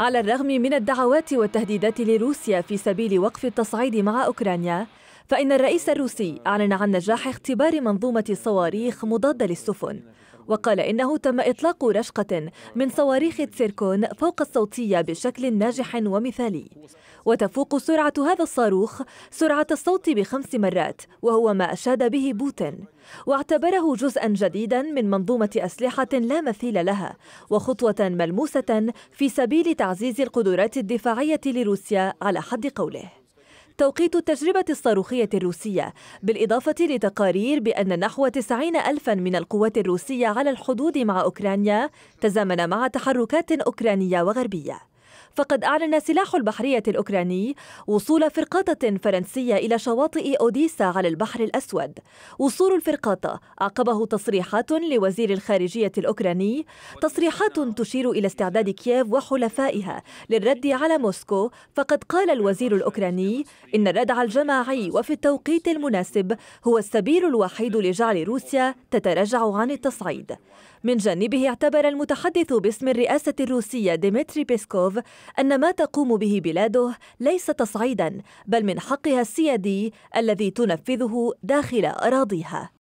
على الرغم من الدعوات والتهديدات لروسيا في سبيل وقف التصعيد مع أوكرانيا فإن الرئيس الروسي أعلن عن نجاح اختبار منظومة صواريخ مضادة للسفن وقال إنه تم إطلاق رشقة من صواريخ تسيركون فوق الصوتية بشكل ناجح ومثالي وتفوق سرعة هذا الصاروخ سرعة الصوت بخمس مرات وهو ما أشاد به بوتين واعتبره جزءا جديدا من منظومة أسلحة لا مثيل لها وخطوة ملموسة في سبيل تعزيز القدرات الدفاعية لروسيا على حد قوله توقيت التجربة الصاروخية الروسية بالإضافة لتقارير بأن نحو 90 ألفا من القوات الروسية على الحدود مع أوكرانيا تزامن مع تحركات أوكرانية وغربية فقد أعلن سلاح البحرية الأوكراني وصول فرقاطة فرنسية إلى شواطئ أوديسا على البحر الأسود وصول الفرقاطة عقبه تصريحات لوزير الخارجية الأوكراني تصريحات تشير إلى استعداد كييف وحلفائها للرد على موسكو فقد قال الوزير الأوكراني إن الردع الجماعي وفي التوقيت المناسب هو السبيل الوحيد لجعل روسيا تتراجع عن التصعيد من جانبه اعتبر المتحدث باسم الرئاسة الروسية ديمتري بيسكوف أن ما تقوم به بلاده ليس تصعيدا بل من حقها السيادي الذي تنفذه داخل أراضيها